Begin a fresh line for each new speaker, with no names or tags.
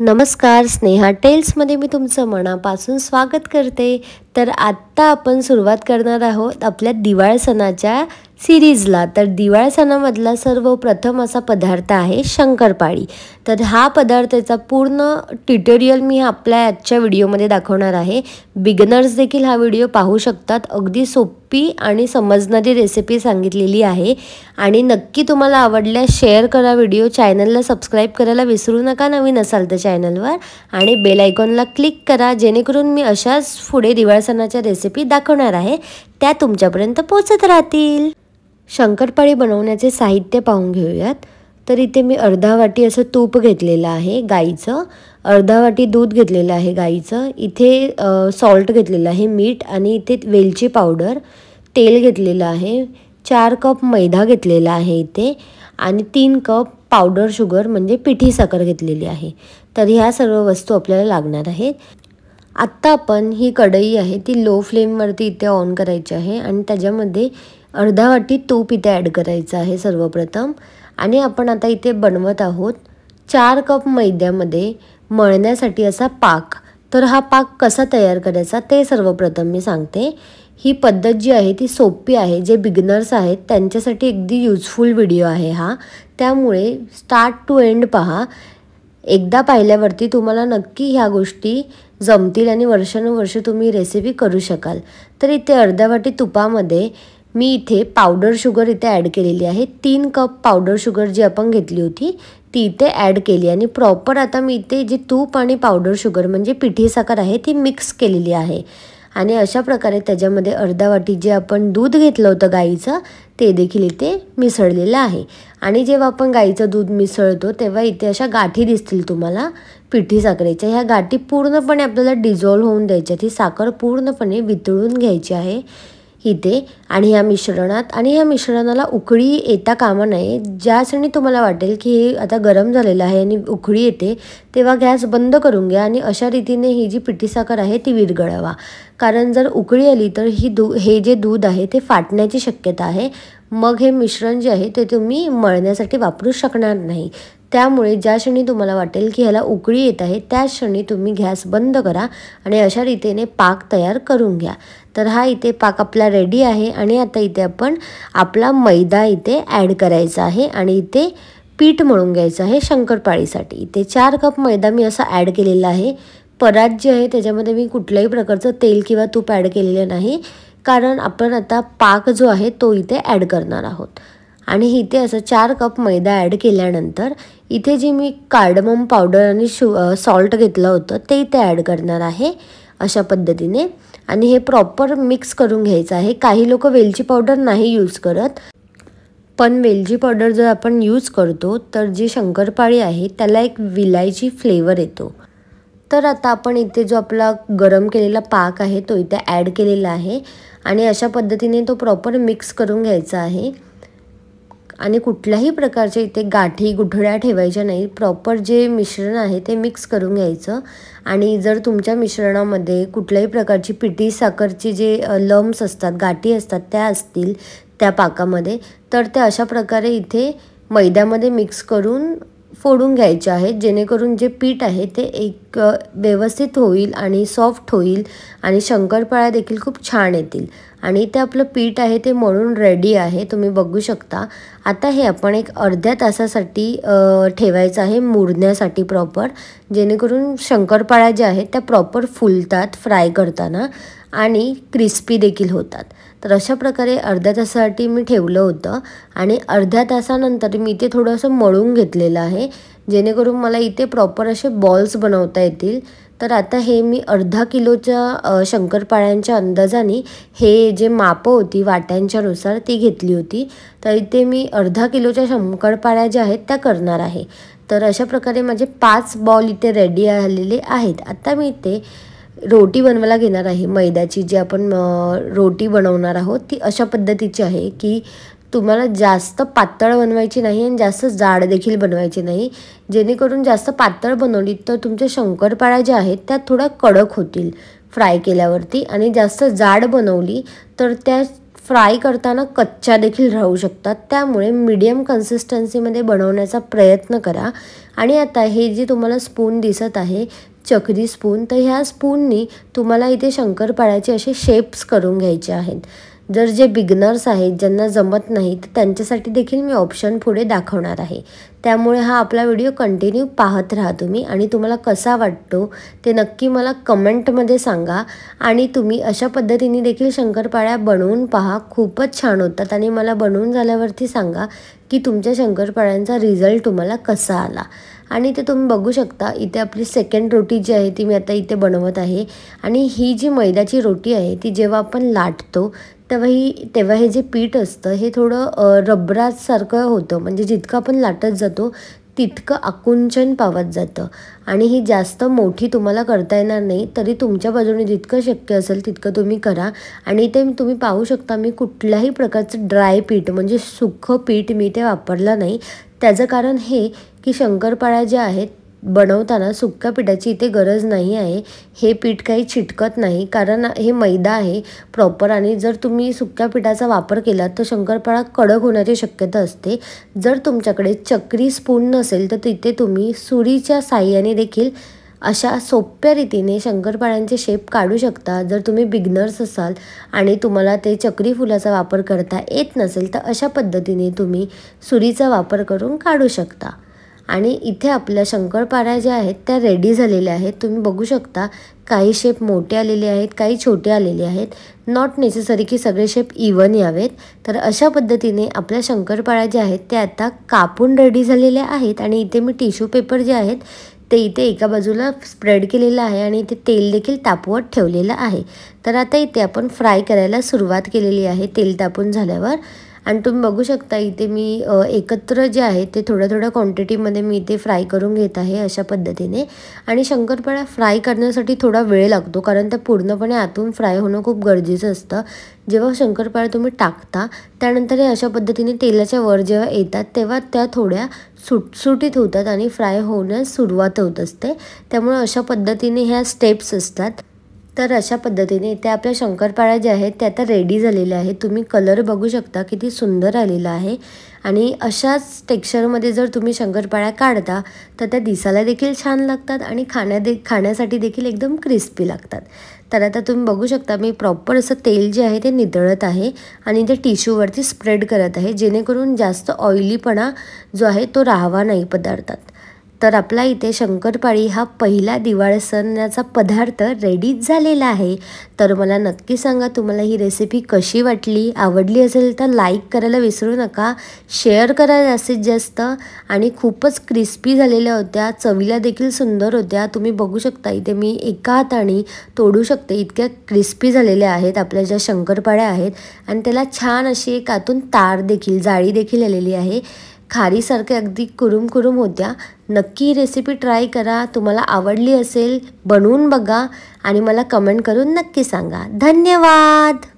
नमस्कार स्नेहा टेल्समध्ये मी तुमचं मनापासून स्वागत करते तर आत्ता आपण सुरुवात करणार आहोत आपल्या दिवाळ सणाच्या सिरीजला तर दिवाळ सणामधला सर्वप्रथम असा पदार्थ आहे शंकरपाळी तर हा पदार्थाचा पूर्ण ट्युटोरियल मी आपल्या आजच्या व्हिडिओमध्ये दाखवणार आहे बिगनर्स देखील हा व्हिडिओ पाहू शकतात अगदी सोपी आणि समजणारी रेसिपी सांगितलेली आहे आणि नक्की तुम्हाला आवडल्या शेअर करा व्हिडिओ चॅनलला सबस्क्राईब करायला विसरू नका नवीन असाल तर चॅनलवर आणि बेलायकॉनला क्लिक करा जेणेकरून मी अशाच पुढे दिवाळ सणाच्या रेसिपी दाखवणार आहे त्या तुमच्यापर्यंत पोचत राहतील शंकरपाळी बनवण्याचे साहित्य पाहून घेऊयात तर इथे मी अर्धा वाटी असं तूप घेतलेलं आहे गाईचं अर्धा वाटी दूध घेतलेलं आहे गाईचं इथे सॉल्ट घेतलेलं आहे मीठ आणि इथे वेलची पावडर तेल घेतलेलं आहे चार कप मैदा घेतलेला आहे इथे आणि तीन कप पावडर शुगर म्हणजे पिठी साखर घेतलेली आहे तर ह्या सर्व वस्तू आपल्याला लागणार आहेत आत्ता आपण ही कढई आहे ती लो फ्लेमवरती इथे ऑन करायची आहे आणि त्याच्यामध्ये अर्धा वाटी तूप इथे ॲड करायचं आहे सर्वप्रथम आणि आपण आता इथे बनवत आहोत चार कप मैद्यामध्ये मळण्यासाठी असा पाक तर हा पाक कसा तयार करायचा ते सर्वप्रथम मी सांगते ही पद्धत जी आहे ती सोपी आहे जे बिगनर्स आहेत त्यांच्यासाठी अगदी युजफुल व्हिडिओ आहे हा त्यामुळे स्टार्ट टू एंड पहा एकदा पाहिल्यावरती तुम्हाला नक्की ह्या गोष्टी जमतील आणि वर्षानुवर्ष तुम्ही रेसिपी करू शकाल तर इथे अर्ध्या वाटी तुपामध्ये मी इथे पावडर शुगर इथे ॲड केलेली आहे तीन कप पावडर शुगर जी आपण घेतली होती ती इथे ॲड केली आणि प्रॉपर आता मी इथे जी तूप आणि पावडर शुगर म्हणजे पिठी साखर आहे ती मिक्स केलेली आहे आणि अशा प्रकारे त्याच्यामध्ये अर्धा वाटी जे आपण दूध घेतलं होतं गाईचं ते देखील इथे मिसळलेलं आहे आणि जेव्हा आपण गाईचं दूध मिसळतो तेव्हा इथे अशा गाठी दिसतील तुम्हाला पिठी साखरेच्या ह्या गाठी पूर्णपणे आपल्याला डिझॉल्व्ह होऊन द्यायच्या ती साखर पूर्णपणे वितळून घ्यायची आहे ही आणि ह्या मिश्रणात आणि ह्या मिश्रणाला उकळी येता कामा नये ज्या क्षणी तुम्हाला वाटेल की हे आता गरम झालेलं आहे आणि उकळी येते तेव्हा गॅस बंद करून घ्या आणि अशा रीतीने ही जी पिठी साखर आहे ती विरघळवा कारण जर उकळी आली तर ही दू हे जे दूध आहे ते फाटण्याची शक्यता आहे मग हे मिश्रण जे आहे ते तुम्ही मळण्यासाठी वापरू शकणार नाही त्यामुळे ज्या क्षणी तुम्हाला वाटेल की ह्याला उकळी येत आहे त्या क्षणी तुम्ही गॅस बंद करा आणि अशा रीतीने पाक तयार करून घ्या तर हा इथे पाक आपला रेडी आहे आणि आता इथे आपण आपला मैदा इथे ॲड करायचा आहे आणि इथे पीठ मळून घ्यायचं आहे शंकरपाळीसाठी इथे चार कप मैदा मी असा ॲड केलेला आहे परात जे आहे त्याच्यामध्ये मी कुठल्याही प्रकारचं तेल किंवा तूप ॲड केलेलं नाही कारण आपण आता पाक जो आहे तो इथे ॲड करणार आहोत आणि इथे असं चार कप मैदा ॲड केल्यानंतर इथे जी मी कार्डमम पावडर आणि शु सॉल्ट घेतलं होतं ते इथे ॲड करणार आहे अशा पद्धतीने आणि हे प्रॉपर मिक्स करून घ्यायचं आहे काही लोक वेलची पावडर नाही यूज करत पण वेलची पावडर जर आपण यूज करतो तर जी शंकरपाळी आहे त्याला एक विलायची फ्लेवर येतो तर आता आपण इथे जो आपला गरम केलेला पाक आहे तो इथे ॲड केलेला आहे आणि अशा पद्धतीने तो प्रॉपर मिक्स करून घ्यायचा आहे आणि कुठल्याही प्रकारच्या इथे गाठी गुठळ्या ठेवायच्या नाही प्रॉपर जे मिश्रण आहे ते मिक्स करून घ्यायचं आणि जर तुमच्या मिश्रणामध्ये कुठल्याही प्रकारची पिठी साखरची जे लम्स असतात गाठी असतात त्या असतील त्या पाकामध्ये तर त्या अशा प्रकारे इथे मैद्यामध्ये मिक्स करून फोडून घ्यायचे आहेत जेणेकरून जे पीठ आहे ते एक व्यवस्थित होईल आणि सॉफ्ट होईल आणि शंकरपाळ्या देखील खूप छान येतील आणि ते आपलं पीठ आहे ते मळून रेडी आहे तुम्ही बघू शकता आता हे आपण एक अर्ध्या तासासाठी ठेवायचं आहे मुरण्यासाठी प्रॉपर जेणेकरून शंकरपाळ्या ज्या आहेत त्या प्रॉपर फुलतात फ्राय करताना आणि क्रिस्पी देखील होतात तर अशा प्रकारे अर्ध्या तासासाठी मी ठेवलं होतं आणि अर्ध्या तासानंतर मी इथे थोडंसं मळून घेतलेलं आहे जेणेकरून मला इथे प्रॉपर असे बॉल्स बनवता येतील तर आता हे मी अर्धा किलोच्या शंकरपाळ्यांच्या अंदाजाने हे जे मापं होती वाट्यांच्यानुसार ती घेतली होती तर इथे मी अर्धा किलोच्या शंकरपाळ्या ज्या आहेत त्या करणार आहे तर अशा प्रकारे माझे पाच बॉल इथे रेडी आलेले आहेत आता मी इथे रोटी बनवायला घेणार आहे मैद्याची जी आपण रोटी बनवणार आहोत ती अशा पद्धतीची आहे की तुम्हाला जास्त पातळ बनवायची नाही आणि जास्त जाड देखील बनवायची नाही जेणेकरून जास्त पातळ बनवली तर तुमच्या शंकरपाळ्या ज्या आहेत त्या थोड्या कडक होतील फ्राय केल्यावरती आणि जास्त जाड बनवली तर त्या फ्राई करताना कच्च्या देखील राहू शकतात त्यामुळे मीडियम कन्सिस्टन्सीमध्ये बनवण्याचा प्रयत्न करा आणि आता हे जी तुम्हाला स्पून दिसत आहे चक्री स्पून तर ह्या स्पूननी तुम्हाला इथे शंकरपाळ्याचे असे शेप्स करून घ्यायचे आहेत जर जे बिगनर्स आहेत ज्यांना जमत नाही तर त्यांच्यासाठी देखील मी ऑप्शन पुढे दाखवणार आहे त्यामुळे हा आपला व्हिडिओ कंटिन्यू पाहत राहा तुम्ही आणि तुम्हाला कसा वाटतो ते नक्की मला कमेंटमध्ये सांगा आणि तुम्ही अशा पद्धतीने देखील शंकरपाळ्या बनवून पहा खूपच छान होतात आणि मला बनवून झाल्यावरती सांगा की तुमच्या शंकरपाळ्यांचा रिझल्ट तुम्हाला कसा आला आणि ते तुम्ही बघू शकता इथे आपली सेकंड रोटी जी आहे ती मी आता इथे बनवत आहे आणि ही जी मैद्याची रोटी आहे ती जेव्हा आपण लाटतो तेव्हाही तेव्हा हे जे पीठ असतं हे थोडं रबरासारखं होतं म्हणजे जितकं आपण लाटत जातो तितकं आकुंचन पावत जातं आणि ही जास्त मोठी तुम्हाला करता येणार नाही तरी तुमच्या बाजूने जितकं शक्य असेल तितकं तुम्ही करा आणि ते तुम्ही पाहू शकता मी कुठल्याही प्रकारचं ड्राय पीठ म्हणजे सुखं पीठ मी ते वापरलं नाही त्याचं कारण हे की शंकरपाळ्या ज्या आहेत बनवताना सुक्या पिठाची इथे गरज नाही आहे हे पीठ काही चिटकत नाही कारण हे मैदा आहे प्रॉपर आणि जर तुम्ही सुक्या पिठाचा वापर केला तर शंकरपाळा कडक होण्याची शक्यता असते जर तुमच्याकडे चक्री स्पून नसेल तर तिथे तुम्ही सुरीच्या साह्याने देखील अशा सोप्या रीतीने शंकरपाळ्यांचे शेप काढू शकता जर तुम्ही बिगनर्स असाल आणि तुम्हाला ते चक्री फुलाचा वापर करता येत नसेल तर अशा पद्धतीने तुम्ही सुरीचा वापर करून काढू शकता आणि इथे आपल्या शंकरपाळ्या ज्या आहेत त्या रेडी झालेल्या आहेत तुम्ही बघू शकता काही शेप मोठे आलेले आहेत काही छोटे आलेले आहेत नॉट नेसेसरी की सगळे शेप इवन यावेत तर अशा पद्धतीने आपल्या शंकरपाळ्या ज्या आहेत त्या आता कापून रेडी झालेल्या आहेत आणि इथे मी टिश्यू पेपर जे आहेत ते इथे एका बाजूला स्प्रेड केलेलं आहे आणि इथे तेल देखील तापवत ठेवलेलं आहे तर आता इथे आपण फ्राय करायला सुरुवात केलेली आहे तेल तापून झाल्यावर आणि तुम्ही बघू शकता इथे मी एकत्र जे आहे ते थोड्या थोड्या क्वांटिटीमध्ये मी इथे फ्राय करून घेत आहे अशा पद्धतीने आणि शंकरपाळा फ्राय करण्यासाठी थोडा वेळ लागतो कारण त्या पूर्णपणे आतून फ्राय होणं खूप गरजेचं असतं जेव्हा शंकरपाळा तुम्ही टाकता त्यानंतर हे अशा पद्धतीने तेलाच्या वर जेव्हा येतात तेव्हा त्या थोड्या सुटसुटीत होतात आणि फ्राय होण्यास सुरुवात होत असते त्यामुळे अशा पद्धतीने ह्या स्टेप्स असतात तर अशा पद्धतीने इथे आपल्या शंकरपाळ्या ज्या आहेत त्या आता रेडी झालेल्या आहेत तुम्ही कलर बघू शकता किती सुंदर आलेला आहे आणि अशाच टेक्स्चरमध्ये जर तुम्ही शंकरपाळ्या काढता तर त्या दिसायला देखील छान लागतात आणि खाण्या दे खाण्यासाठी देखील एकदम क्रिस्पी लागतात तर आता तुम्ही बघू शकता मी प्रॉपर असं तेल जे आहे ते निदळत आहे आणि ते टिश्यूवरती स्प्रेड करत आहे जेणेकरून जास्त ऑइलीपणा जो आहे तो राहावा नाही पदार्थात तर आपला इथे शंकरपाळी हा पहिला दिवाळ सणाचा पदार्थ रेडीच झालेला आहे तर मला नक्की सांगा तुम्हाला ही रेसिपी कशी वाटली आवडली असेल तर लाईक करायला विसरू नका शेअर करा जास्तीत जास्त आणि खूपच क्रिस्पी झालेल्या होत्या चवीला देखील सुंदर होत्या तुम्ही बघू शकता इथे मी एका हाताने तोडू शकते इतक्या क्रिस्पी झालेल्या आहेत आपल्या ज्या शंकरपाळ्या आहेत आणि त्याला छान अशी एक आतून तार देखील जाळी देखील आलेली आहे खारीसारख्या अगदी कुरुम कुरुम होत्या नक्की रेसिपी ट्राय करा तुम्हाला आवडली असेल बनवून बघा आणि मला कमेंट करून नक्की सांगा धन्यवाद